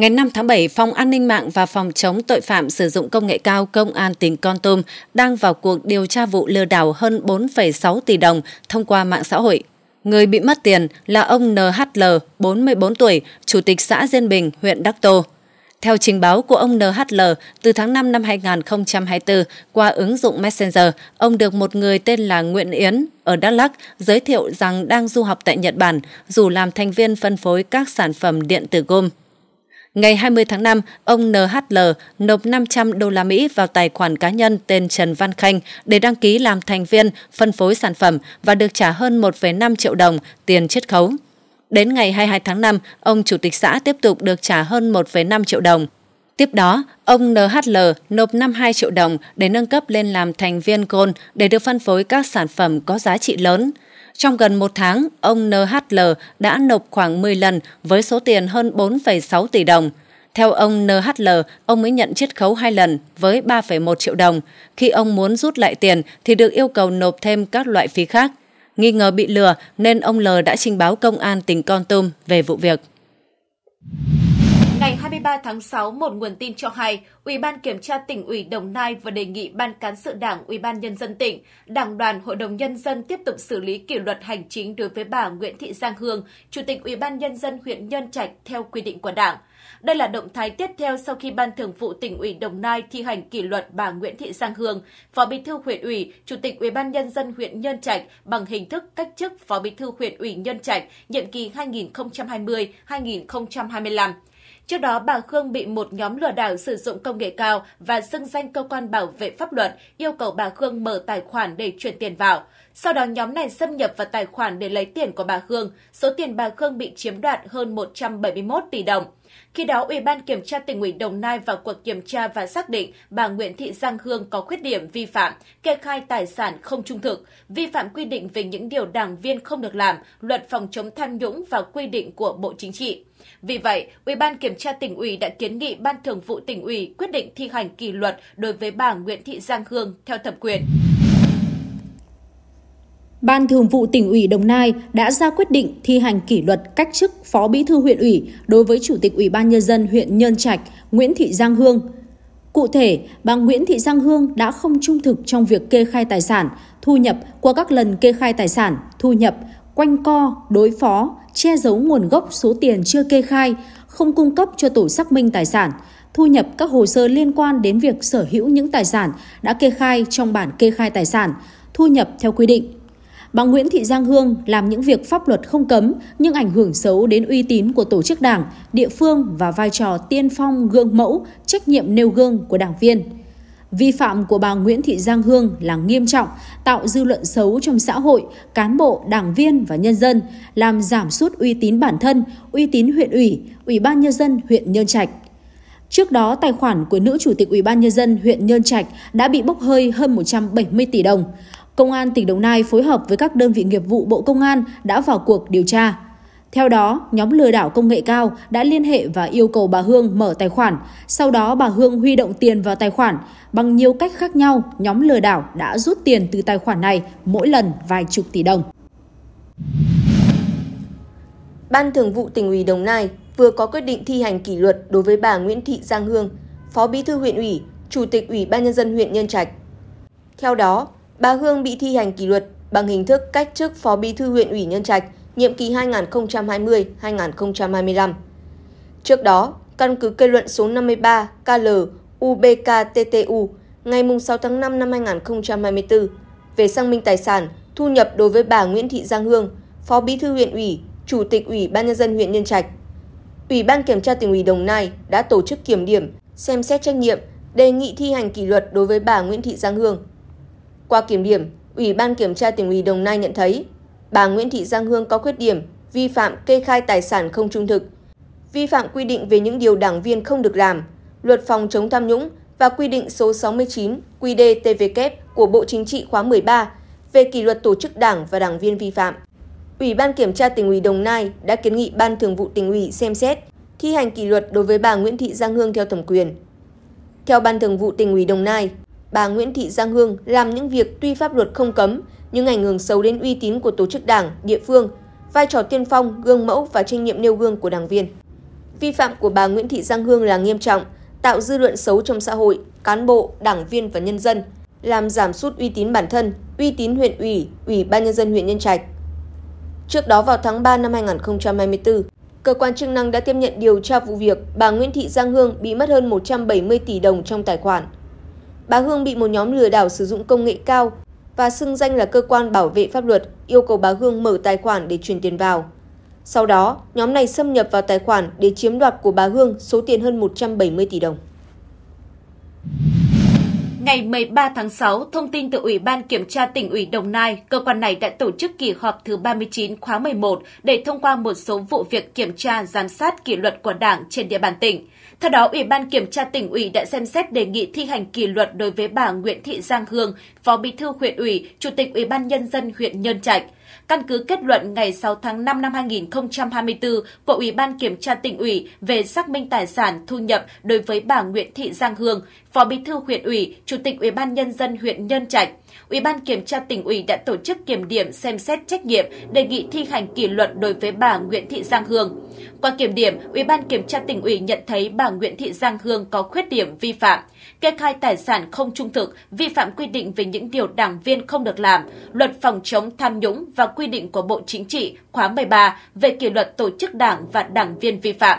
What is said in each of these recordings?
Ngày 5 tháng 7, Phòng An ninh mạng và Phòng chống tội phạm sử dụng công nghệ cao Công an tỉnh Con Tum đang vào cuộc điều tra vụ lừa đảo hơn 4,6 tỷ đồng thông qua mạng xã hội. Người bị mất tiền là ông NHL, 44 tuổi, Chủ tịch xã Diên Bình, huyện Đắc Tô. Theo trình báo của ông NHL, từ tháng 5 năm 2024, qua ứng dụng Messenger, ông được một người tên là Nguyễn Yến ở Đắk Lắk giới thiệu rằng đang du học tại Nhật Bản, dù làm thành viên phân phối các sản phẩm điện tử gồm Ngày 20 tháng 5, ông NHL nộp 500 đô la Mỹ vào tài khoản cá nhân tên Trần Văn Khanh để đăng ký làm thành viên phân phối sản phẩm và được trả hơn 1,5 triệu đồng tiền chiết khấu. Đến ngày 22 tháng 5, ông chủ tịch xã tiếp tục được trả hơn 1,5 triệu đồng. Tiếp đó, ông NHL nộp 52 triệu đồng để nâng cấp lên làm thành viên Gold để được phân phối các sản phẩm có giá trị lớn. Trong gần một tháng, ông NHL đã nộp khoảng 10 lần với số tiền hơn 4,6 tỷ đồng. Theo ông NHL, ông mới nhận chiết khấu 2 lần với 3,1 triệu đồng. Khi ông muốn rút lại tiền thì được yêu cầu nộp thêm các loại phí khác. Nghi ngờ bị lừa nên ông L đã trình báo công an tỉnh Con Tum về vụ việc. 23 tháng 6, một nguồn tin cho hay, Ủy ban kiểm tra tỉnh ủy Đồng Nai vừa đề nghị Ban cán sự Đảng Ủy ban nhân dân tỉnh, Đảng đoàn Hội đồng nhân dân tiếp tục xử lý kỷ luật hành chính đối với bà Nguyễn Thị Giang Hương, Chủ tịch Ủy ban nhân dân huyện Nhân Trạch theo quy định của Đảng. Đây là động thái tiếp theo sau khi Ban Thường vụ tỉnh ủy Đồng Nai thi hành kỷ luật bà Nguyễn Thị Giang Hương, Phó Bí thư huyện ủy, Chủ tịch Ủy ban nhân dân huyện Nhân Trạch bằng hình thức cách chức Phó Bí thư huyện ủy Nhân Trạch nhiệm kỳ 2020-2025. Trước đó, bà Khương bị một nhóm lừa đảo sử dụng công nghệ cao và xưng danh cơ quan bảo vệ pháp luật yêu cầu bà Khương mở tài khoản để chuyển tiền vào. Sau đó nhóm này xâm nhập vào tài khoản để lấy tiền của bà Khương. Số tiền bà Khương bị chiếm đoạt hơn 171 tỷ đồng. Khi đó, Ủy ban Kiểm tra tỉnh ủy Đồng Nai vào cuộc kiểm tra và xác định bà Nguyễn Thị Giang Hương có khuyết điểm vi phạm, kê khai tài sản không trung thực, vi phạm quy định về những điều đảng viên không được làm, luật phòng chống tham nhũng và quy định của Bộ Chính trị. Vì vậy, Ủy ban kiểm tra tỉnh ủy đã kiến nghị Ban Thường vụ tỉnh ủy quyết định thi hành kỷ luật đối với bà Nguyễn Thị Giang Hương theo thẩm quyền. Ban Thường vụ tỉnh ủy Đồng Nai đã ra quyết định thi hành kỷ luật cách chức Phó Bí thư huyện ủy đối với Chủ tịch Ủy ban nhân dân huyện Nhân Trạch Nguyễn Thị Giang Hương. Cụ thể, bà Nguyễn Thị Giang Hương đã không trung thực trong việc kê khai tài sản, thu nhập qua các lần kê khai tài sản, thu nhập quanh co, đối phó, che giấu nguồn gốc số tiền chưa kê khai, không cung cấp cho tổ xác minh tài sản, thu nhập các hồ sơ liên quan đến việc sở hữu những tài sản đã kê khai trong bản kê khai tài sản, thu nhập theo quy định. Bà Nguyễn Thị Giang Hương làm những việc pháp luật không cấm nhưng ảnh hưởng xấu đến uy tín của tổ chức đảng, địa phương và vai trò tiên phong gương mẫu, trách nhiệm nêu gương của đảng viên. Vi phạm của bà Nguyễn Thị Giang Hương là nghiêm trọng, tạo dư luận xấu trong xã hội, cán bộ, đảng viên và nhân dân, làm giảm sút uy tín bản thân, uy tín huyện ủy, ủy ban nhân dân huyện Nhơn Trạch. Trước đó, tài khoản của nữ chủ tịch Ủy ban nhân dân huyện Nhơn Trạch đã bị bốc hơi hơn 170 tỷ đồng. Công an tỉnh Đồng Nai phối hợp với các đơn vị nghiệp vụ Bộ Công an đã vào cuộc điều tra. Theo đó, nhóm lừa đảo công nghệ cao đã liên hệ và yêu cầu bà Hương mở tài khoản. Sau đó bà Hương huy động tiền vào tài khoản. Bằng nhiều cách khác nhau, nhóm lừa đảo đã rút tiền từ tài khoản này mỗi lần vài chục tỷ đồng. Ban Thường vụ tỉnh ủy Đồng Nai vừa có quyết định thi hành kỷ luật đối với bà Nguyễn Thị Giang Hương, Phó Bí thư huyện ủy, Chủ tịch Ủy ban nhân dân huyện Nhân Trạch. Theo đó, bà Hương bị thi hành kỷ luật bằng hình thức cách chức Phó Bí thư huyện ủy Nhân Trạch – nhiệm kỳ 2020-2025. Trước đó, căn cứ kết luận số 53 KL UBKTTU ngày 6 tháng 5 năm 2024 về xác minh tài sản thu nhập đối với bà Nguyễn Thị Giang Hương, Phó Bí thư huyện ủy, Chủ tịch Ủy ban nhân dân huyện Nhân Trạch. Ủy ban kiểm tra tỉnh ủy Đồng Nai đã tổ chức kiểm điểm, xem xét trách nhiệm, đề nghị thi hành kỷ luật đối với bà Nguyễn Thị Giang Hương. Qua kiểm điểm, Ủy ban kiểm tra tỉnh ủy Đồng Nai nhận thấy bà Nguyễn Thị Giang Hương có khuyết điểm vi phạm kê khai tài sản không trung thực, vi phạm quy định về những điều đảng viên không được làm, luật phòng chống tham nhũng và quy định số 69 QĐTVK của Bộ Chính trị khóa 13 về kỷ luật tổ chức đảng và đảng viên vi phạm. Ủy ban Kiểm tra tỉnh ủy Đồng Nai đã kiến nghị Ban Thường vụ tỉnh ủy xem xét thi hành kỷ luật đối với bà Nguyễn Thị Giang Hương theo thẩm quyền. Theo Ban Thường vụ tỉnh ủy Đồng Nai, bà Nguyễn Thị Giang Hương làm những việc tuy pháp luật không cấm những ảnh hưởng xấu đến uy tín của tổ chức đảng địa phương vai trò tiên phong gương mẫu và trách nhiệm nêu gương của đảng viên vi phạm của bà nguyễn thị giang hương là nghiêm trọng tạo dư luận xấu trong xã hội cán bộ đảng viên và nhân dân làm giảm sút uy tín bản thân uy tín huyện ủy ủy ban nhân dân huyện nhân trạch trước đó vào tháng 3 năm 2024 cơ quan chức năng đã tiếp nhận điều tra vụ việc bà Nguyễn Thị Giang Hương bị mất hơn 170 tỷ đồng trong tài khoản. Bà Hương bị một nhóm lừa đảo sử dụng công nghệ cao và xưng danh là cơ quan bảo vệ pháp luật yêu cầu bà Hương mở tài khoản để chuyển tiền vào. Sau đó, nhóm này xâm nhập vào tài khoản để chiếm đoạt của bà Hương số tiền hơn 170 tỷ đồng. Ngày 13 tháng 6, thông tin từ Ủy ban Kiểm tra tỉnh ủy Đồng Nai, cơ quan này đã tổ chức kỳ họp thứ 39 khóa 11 để thông qua một số vụ việc kiểm tra giám sát kỷ luật của Đảng trên địa bàn tỉnh. Theo đó, Ủy ban Kiểm tra tỉnh ủy đã xem xét đề nghị thi hành kỷ luật đối với bà Nguyễn Thị Giang Hương, Phó Bí thư huyện ủy, Chủ tịch Ủy ban Nhân dân huyện Nhân Trạch – Căn cứ kết luận ngày 6 tháng 5 năm 2024 của Ủy ban Kiểm tra tỉnh ủy về xác minh tài sản thu nhập đối với bà Nguyễn Thị Giang Hương, Phó Bí thư huyện ủy, Chủ tịch Ủy ban nhân dân huyện Nhân Trạch. Ủy ban kiểm tra tỉnh ủy đã tổ chức kiểm điểm xem xét trách nhiệm, đề nghị thi hành kỷ luật đối với bà Nguyễn Thị Giang Hương. Qua kiểm điểm, Ủy ban kiểm tra tỉnh ủy nhận thấy bà Nguyễn Thị Giang Hương có khuyết điểm vi phạm, kê khai tài sản không trung thực, vi phạm quy định về những điều đảng viên không được làm, luật phòng chống tham nhũng và và quy định của Bộ Chính trị khóa 13 về kỷ luật tổ chức đảng và đảng viên vi phạm.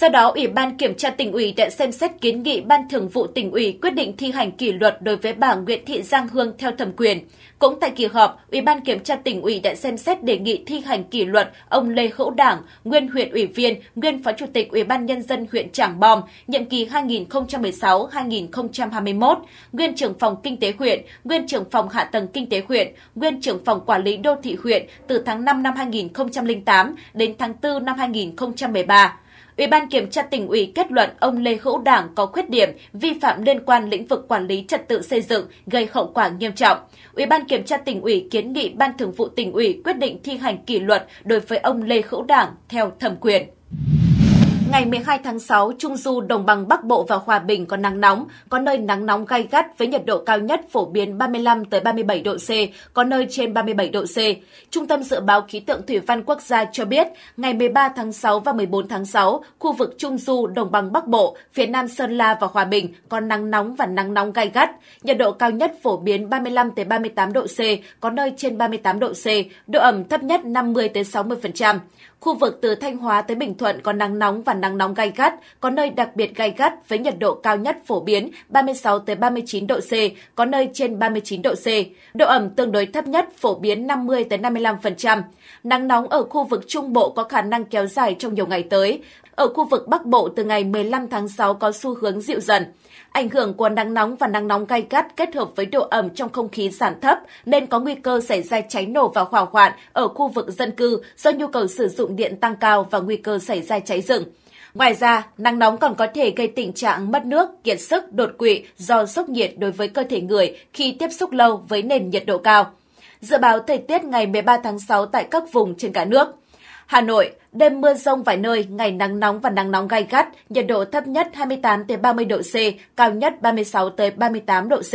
Do đó, Ủy ban Kiểm tra tỉnh ủy đã xem xét kiến nghị Ban Thường vụ tỉnh ủy quyết định thi hành kỷ luật đối với bà Nguyễn Thị Giang Hương theo thẩm quyền. Cũng tại kỳ họp, Ủy ban Kiểm tra tỉnh ủy đã xem xét đề nghị thi hành kỷ luật ông Lê Hữu Đảng, nguyên huyện ủy viên, nguyên Phó Chủ tịch Ủy ban Nhân dân huyện Trảng Bom, nhiệm kỳ 2016-2021, nguyên trưởng phòng Kinh tế huyện, nguyên trưởng phòng Hạ tầng Kinh tế huyện, nguyên trưởng phòng Quản lý Đô thị huyện từ tháng 5 năm 2008 đến tháng 4 năm 2013 Ủy ban kiểm tra tỉnh ủy kết luận ông Lê Hữu Đảng có khuyết điểm vi phạm liên quan lĩnh vực quản lý trật tự xây dựng gây hậu quả nghiêm trọng. Ủy ban kiểm tra tỉnh ủy kiến nghị Ban Thường vụ tỉnh ủy quyết định thi hành kỷ luật đối với ông Lê Hữu Đảng theo thẩm quyền. Ngày 12 tháng 6, Trung Du, Đồng bằng Bắc Bộ và Hòa Bình có nắng nóng, có nơi nắng nóng gai gắt với nhiệt độ cao nhất phổ biến 35 37 độ C, có nơi trên 37 độ C. Trung tâm dự báo khí tượng thủy văn quốc gia cho biết, ngày 13 tháng 6 và 14 tháng 6, khu vực Trung Du, Đồng bằng Bắc Bộ, phía Nam Sơn La và Hòa Bình có nắng nóng và nắng nóng gai gắt. Nhiệt độ cao nhất phổ biến 35 38 độ C, có nơi trên 38 độ C, độ ẩm thấp nhất 50 60%. Khu vực từ Thanh Hóa tới Bình Thuận có nắng nóng và nắng nóng gai gắt, có nơi đặc biệt gai gắt với nhiệt độ cao nhất phổ biến 36 tới 39 độ C, có nơi trên 39 độ C. Độ ẩm tương đối thấp nhất phổ biến 50 tới 55%. Nắng nóng ở khu vực Trung Bộ có khả năng kéo dài trong nhiều ngày tới ở khu vực Bắc Bộ từ ngày 15 tháng 6 có xu hướng dịu dần. Ảnh hưởng của nắng nóng và nắng nóng gay gắt kết hợp với độ ẩm trong không khí giảm thấp nên có nguy cơ xảy ra cháy nổ và hỏa hoạn ở khu vực dân cư do nhu cầu sử dụng điện tăng cao và nguy cơ xảy ra cháy rừng. Ngoài ra, nắng nóng còn có thể gây tình trạng mất nước, kiệt sức, đột quỵ do sốc nhiệt đối với cơ thể người khi tiếp xúc lâu với nền nhiệt độ cao. Dự báo thời tiết ngày 13 tháng 6 tại các vùng trên cả nước – Hà Nội, đêm mưa rông vài nơi, ngày nắng nóng và nắng nóng gai gắt, nhiệt độ thấp nhất 28 tới 30 độ C, cao nhất 36 tới 38 độ C.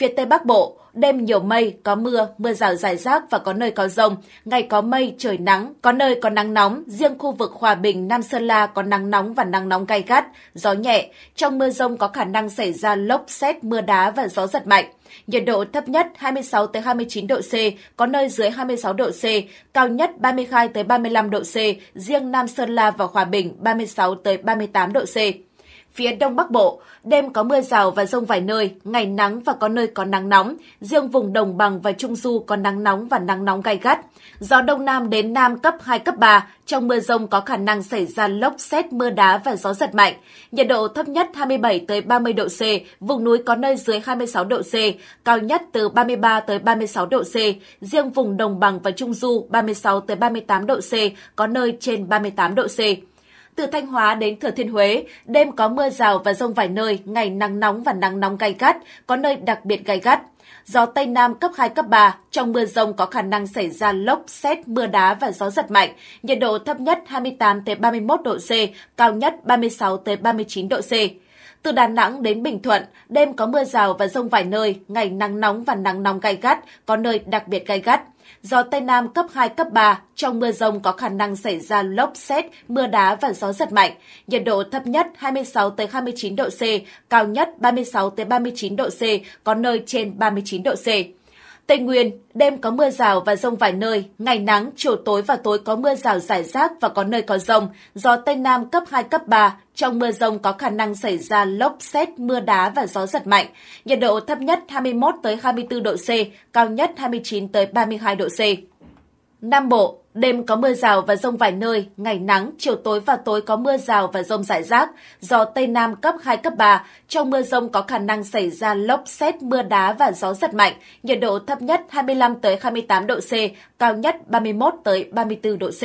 Phía Tây Bắc Bộ, đêm nhiều mây, có mưa, mưa rào rải rác và có nơi có rông, ngày có mây, trời nắng, có nơi có nắng nóng, riêng khu vực Hòa Bình, Nam Sơn La có nắng nóng và nắng nóng gay gắt, gió nhẹ, trong mưa rông có khả năng xảy ra lốc, xét, mưa đá và gió giật mạnh. Nhiệt độ thấp nhất 26 tới 29 độ C, có nơi dưới 26 độ C, cao nhất 32 tới 35 độ C, riêng Nam Sơn La và Hòa Bình 36 tới 38 độ C. Phía Đông Bắc Bộ, đêm có mưa rào và rông vài nơi, ngày nắng và có nơi có nắng nóng, riêng vùng Đồng Bằng và Trung Du có nắng nóng và nắng nóng gai gắt. Gió Đông Nam đến Nam cấp 2, cấp 3, trong mưa rông có khả năng xảy ra lốc xét mưa đá và gió giật mạnh. Nhiệt độ thấp nhất 27 tới 30 độ C, vùng núi có nơi dưới 26 độ C, cao nhất từ 33 tới 36 độ C, riêng vùng Đồng Bằng và Trung Du 36 tới 38 độ C, có nơi trên 38 độ C. Từ Thanh Hóa đến Thừa Thiên Huế, đêm có mưa rào và rông vài nơi, ngày nắng nóng và nắng nóng gay gắt, có nơi đặc biệt gay gắt. Gió Tây Nam cấp 2, cấp 3, trong mưa rông có khả năng xảy ra lốc, xét, mưa đá và gió giật mạnh, nhiệt độ thấp nhất 28-31 độ C, cao nhất 36-39 độ C. Từ Đà Nẵng đến Bình Thuận, đêm có mưa rào và rông vài nơi, ngày nắng nóng và nắng nóng gai gắt, có nơi đặc biệt gai gắt. Gió Tây Nam cấp 2, cấp 3, trong mưa rông có khả năng xảy ra lốc xét, mưa đá và gió giật mạnh. Nhiệt độ thấp nhất 26-29 độ C, cao nhất 36-39 độ C, có nơi trên 39 độ C. Tây Nguyên, đêm có mưa rào và rông vài nơi, ngày nắng, chiều tối và tối có mưa rào rải rác và có nơi có rông, gió Tây Nam cấp 2, cấp 3. Trong mưa rông có khả năng xảy ra lốc, xét, mưa đá và gió giật mạnh. Nhiệt độ thấp nhất 21 tới 24 độ C, cao nhất 29 tới 32 độ C. Nam Bộ, Đêm có mưa rào và rông vài nơi, ngày nắng, chiều tối và tối có mưa rào và rông rải rác, gió Tây Nam cấp 2, cấp 3. Trong mưa rông có khả năng xảy ra lốc, xét, mưa đá và gió giật mạnh, nhiệt độ thấp nhất 25-28 độ C, cao nhất 31-34 độ C.